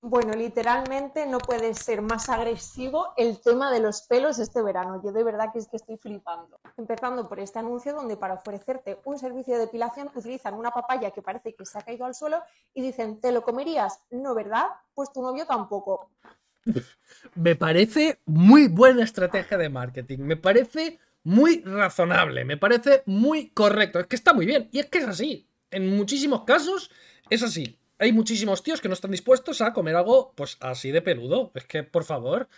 Bueno, literalmente no puede ser más agresivo el tema de los pelos este verano. Yo de verdad que es que estoy flipando. Empezando por este anuncio donde para ofrecerte un servicio de depilación utilizan una papaya que parece que se ha caído al suelo y dicen, ¿te lo comerías? No, ¿verdad? Pues tu novio tampoco. Me parece muy buena estrategia de marketing. Me parece muy razonable. Me parece muy correcto. Es que está muy bien. Y es que es así. En muchísimos casos es así hay muchísimos tíos que no están dispuestos a comer algo, pues así de peludo. Es que, por favor.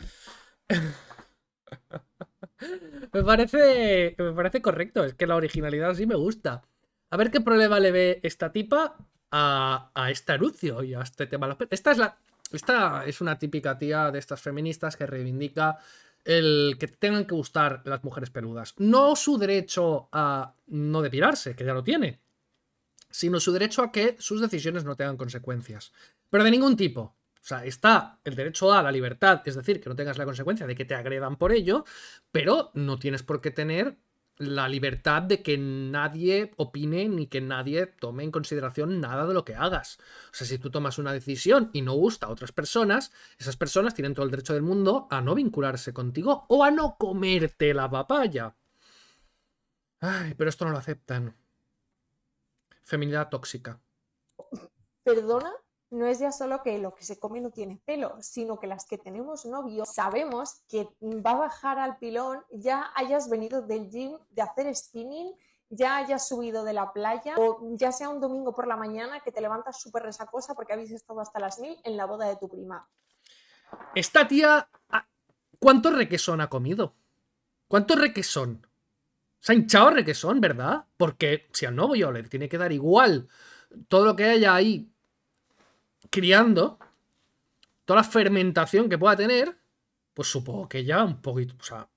me, parece, me parece correcto. Es que la originalidad sí me gusta. A ver qué problema le ve esta tipa a, a este anuncio y a este tema. Esta es, la, esta es una típica tía de estas feministas que reivindica el que tengan que gustar las mujeres peludas. No su derecho a no depilarse, que ya lo tiene sino su derecho a que sus decisiones no tengan consecuencias. Pero de ningún tipo. O sea, está el derecho a la libertad, es decir, que no tengas la consecuencia de que te agredan por ello, pero no tienes por qué tener la libertad de que nadie opine ni que nadie tome en consideración nada de lo que hagas. O sea, si tú tomas una decisión y no gusta a otras personas, esas personas tienen todo el derecho del mundo a no vincularse contigo o a no comerte la papaya. Ay, pero esto no lo aceptan feminidad tóxica. ¿Perdona? no es ya solo que lo que se come no tiene pelo, sino que las que tenemos novio sabemos que va a bajar al pilón, ya hayas venido del gym de hacer spinning, ya hayas subido de la playa o ya sea un domingo por la mañana que te levantas súper resacosa porque habéis estado hasta las mil en la boda de tu prima. Esta tía, ah, ¿cuánto requesón ha comido? ¿Cuánto requesón? Se ha hinchado requesón, ¿verdad? Porque si al nuevo le tiene que dar igual todo lo que haya ahí criando, toda la fermentación que pueda tener, pues supongo que ya un poquito, o sea,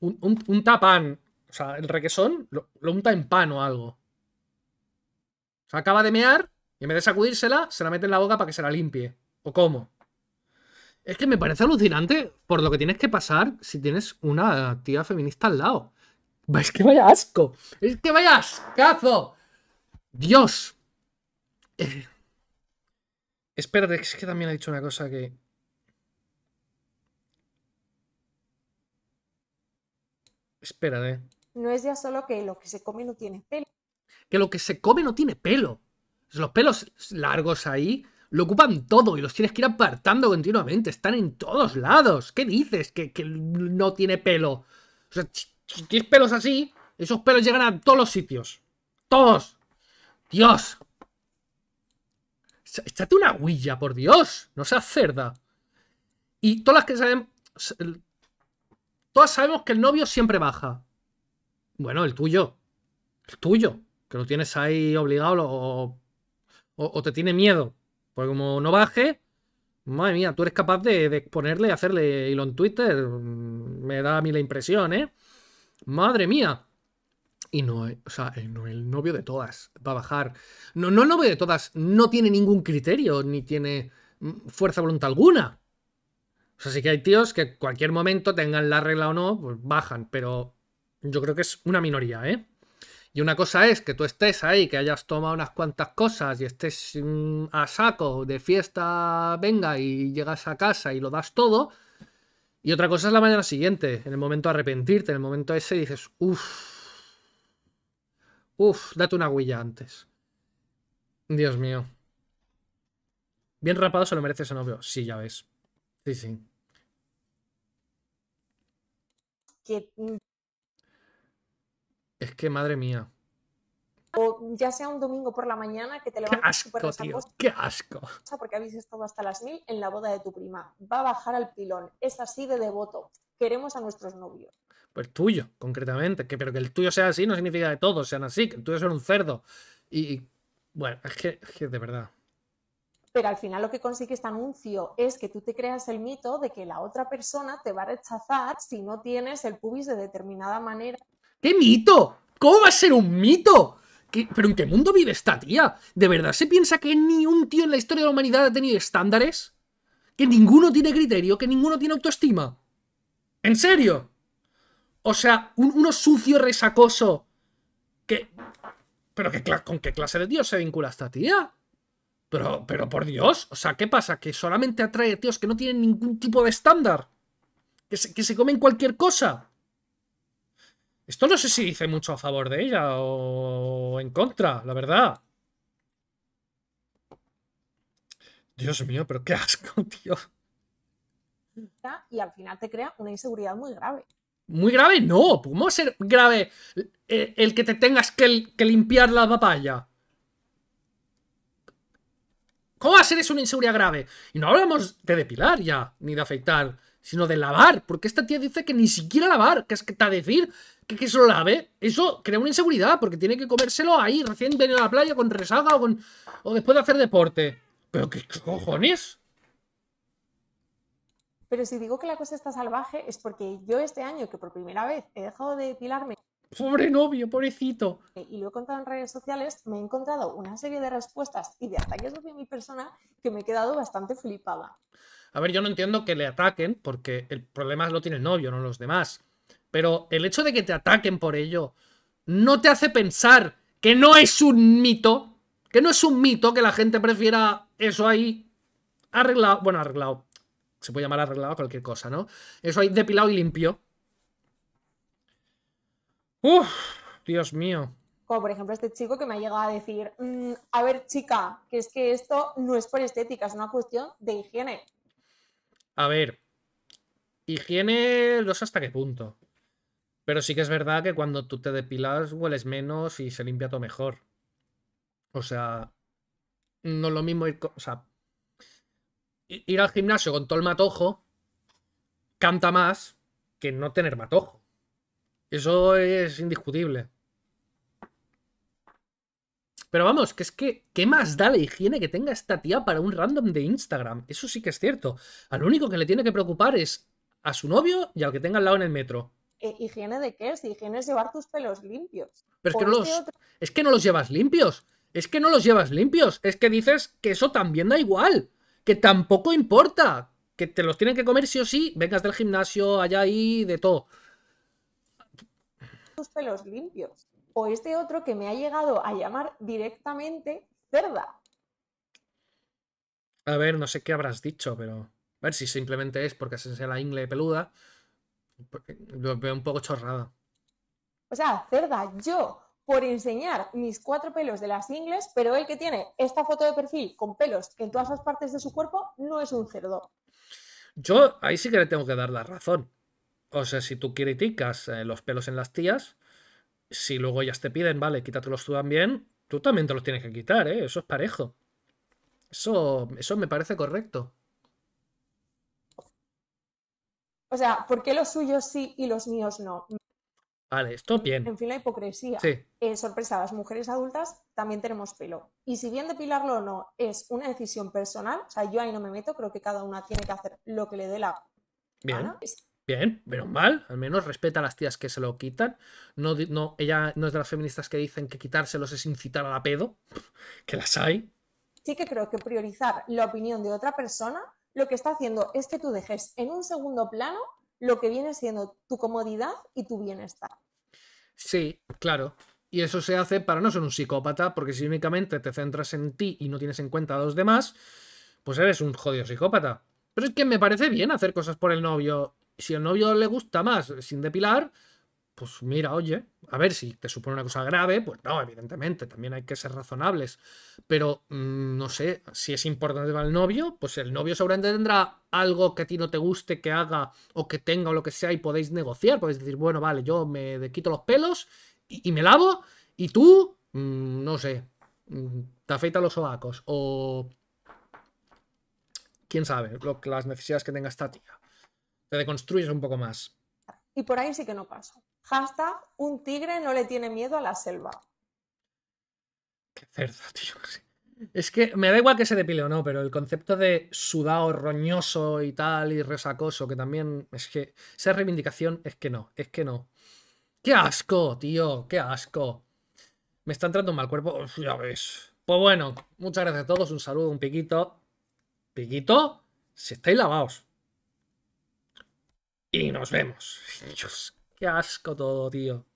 un, un, tapán, o sea, el requesón lo, unta en pan o algo. O sea, acaba de mear y en vez de sacudírsela, se la mete en la boca para que se la limpie. ¿O cómo? Es que me parece alucinante por lo que tienes que pasar si tienes una tía feminista al lado. Es que vaya asco. Es que vaya ascazo. Dios. Eh. Espérate, es que también ha dicho una cosa que. Espérate. No es ya solo que lo que se come no tiene pelo. Que lo que se come no tiene pelo. Los pelos largos ahí lo ocupan todo y los tienes que ir apartando continuamente. Están en todos lados. ¿Qué dices? Que, que no tiene pelo. O sea, si tienes pelos así, esos pelos llegan a todos los sitios. ¡Todos! ¡Dios! Échate una huilla, por Dios. No seas cerda. Y todas las que saben. Todas sabemos que el novio siempre baja. Bueno, el tuyo. El tuyo. Que lo tienes ahí obligado o, o, te tiene miedo. Porque como no baje, madre mía, tú eres capaz de, exponerle y hacerle hilo en Twitter. Mm, me da a mí la impresión, ¿eh? madre mía. Y no, o sea, el, novio de todas va a bajar. No, no el novio de todas no tiene ningún criterio, ni tiene mm, fuerza voluntad alguna. O sea, sí que hay tíos que cualquier momento tengan la regla o no, pues bajan, pero yo creo que es una minoría, ¿eh? Y una cosa es que tú estés ahí, que hayas tomado unas cuantas cosas y estés mm, a saco de fiesta, venga, y llegas a casa y lo das todo. Y otra cosa es la mañana siguiente, en el momento de arrepentirte, en el momento ese dices, uff, uff, date una huilla antes. Dios mío. Bien rapado se lo merece ese novio. Sí, ya ves. Sí, sí. Mm. Es que, madre mía o ya sea un domingo por la mañana que te levantas súper ¡Qué asco! Porque habéis estado hasta las mil en la boda de tu prima. Va a bajar al pilón. Es así de devoto. Queremos a nuestros novios. Pues tuyo, concretamente. Que, pero que el tuyo sea así no significa que todos sean así. Que el tuyo sea un cerdo. Y, bueno, es que, es de verdad pero al final lo que consigue este anuncio es que tú te creas el mito de que la otra persona te va a rechazar si no tienes el pubis de determinada manera. ¿Qué mito? ¿Cómo va a ser un mito? ¿Pero en qué mundo vive esta tía? ¿De verdad se piensa que ni un tío en la historia de la humanidad ha tenido estándares? ¿Que ninguno tiene criterio? ¿Que ninguno tiene autoestima? ¿En serio? O sea, un, uno sucio resacoso que... ¿Pero qué, con qué clase de tío se vincula esta tía? Pero, pero por Dios, o sea, ¿qué pasa? ¿Que solamente atrae a tíos que no tienen ningún tipo de estándar? ¿Que se, que se comen cualquier cosa? Esto no sé si dice mucho a favor de ella o en contra, la verdad. Dios mío, pero qué asco, tío. Y al final te crea una inseguridad muy grave. Muy grave, no. ¿Cómo ser grave el, que te tengas que, que, limpiar la papaya? ¿Cómo va a ser eso una inseguridad grave? Y no hablamos de depilar ya, ni de afeitar sino de lavar, porque esta tía dice que ni siquiera lavar, que es que está decir que, que se lo lave. Eso crea una inseguridad, porque tiene que comérselo ahí, recién venido a la playa con resaga o, con, o después de hacer deporte. ¿Pero qué cojones? Pero si digo que la cosa está salvaje es porque yo este año, que por primera vez he dejado de depilarme... Pobre novio, pobrecito. Eh, y lo he contado en redes sociales, me he encontrado una serie de respuestas y de ataques de mi persona que me he quedado bastante flipada. A ver, yo no entiendo que le ataquen, porque el problema lo tiene el novio, no los demás. Pero el hecho de que te ataquen por ello no te hace pensar que no es un mito, que no es un mito que la gente prefiera eso ahí arreglado, bueno, arreglado, se puede llamar arreglado a cualquier cosa, ¿no? Eso ahí depilado y limpio. Uf, Dios mío. Como por ejemplo este chico que me ha llegado a decir, mm, a ver chica, que es que esto no es por estética, es una cuestión de higiene. A ver, higiene no sé hasta qué punto. Pero sí que es verdad que cuando tú te depilas hueles menos y se limpia todo mejor. O sea, no lo mismo ir, o sea, ir al gimnasio con todo el matojo canta más que no tener matojo. Eso es indiscutible. Pero vamos, que es que, ¿qué más da la higiene que tenga esta tía para un random de Instagram? Eso sí que es cierto. Al único que le tiene que preocupar es a su novio y al que tenga al lado en el metro. Eh, ¿Higiene de qué es? Higiene es llevar tus pelos limpios. es que, no este los, es que no los llevas limpios. Es que no los llevas limpios. Es que dices que eso también da igual. Que tampoco importa. Que te los tienen que comer sí o sí. Vengas del gimnasio, allá y de todo. Tus pelos limpios o este otro que me ha llegado a llamar directamente cerda. A ver, no sé qué habrás dicho, pero a ver si simplemente es porque se sea la ingle peluda. Lo veo un poco chorrada. O sea, cerda, yo por enseñar mis cuatro pelos de las ingles, pero el que tiene esta foto de perfil con pelos en todas las partes de su cuerpo no es un cerdo. Yo ahí sí que le tengo que dar la razón. O sea, si tú criticas eh, los pelos en las tías, si luego ya te piden, vale, quítatelos tú también, tú también te los tienes que quitar, ¿eh? Eso es parejo. Eso, eso me parece correcto. O sea, ¿por qué los suyos sí y los míos no? Vale, esto bien. En fin, la hipocresía. Sí. Eh, sorpresa, las mujeres adultas también tenemos pelo. Y si bien depilarlo o no es una decisión personal, o sea, yo ahí no me meto, creo que cada una tiene que hacer lo que le dé la bien. Bien, pero mal, al menos respeta a las tías que se lo quitan. No, ella no es de las feministas que dicen que quitárselos es incitar a la pedo, que las hay. Sí que creo que priorizar la opinión de otra persona lo que está haciendo es que tú dejes en un segundo plano lo que viene siendo tu comodidad y tu bienestar. Sí, claro. Y eso se hace para no ser un psicópata, porque si únicamente te centras en ti y no tienes en cuenta a los demás, pues eres un jodido psicópata. Pero es que me parece bien hacer cosas por el novio si el novio le gusta más sin depilar, pues mira, oye, a ver si te supone una cosa grave, pues no, evidentemente, también hay que ser razonables. Pero mm, no sé, si es importante para el novio, pues el novio seguramente tendrá algo que a ti no te guste que haga o que tenga o lo que sea y podéis negociar. Podéis decir, bueno, vale, yo me quito los pelos y, me lavo y tú, mm, no sé, mm, te afeita los sobacos o quién sabe lo, las necesidades que tenga esta tía. Te deconstruyes un poco más. Y por ahí sí que no pasa. Hasta un tigre no le tiene miedo a la selva. Qué cerdo, tío. Es que me da igual que se depile o no, pero el concepto de sudado, roñoso y tal, y resacoso, que también es que esa reivindicación es que no, es que no. ¡Qué asco, tío! ¡Qué asco! Me está entrando mal cuerpo, ya ves. Pues bueno, muchas gracias a todos, un saludo, un piquito. ¿Piquito? Si estáis lavados y nos vemos. qué asco todo, tío.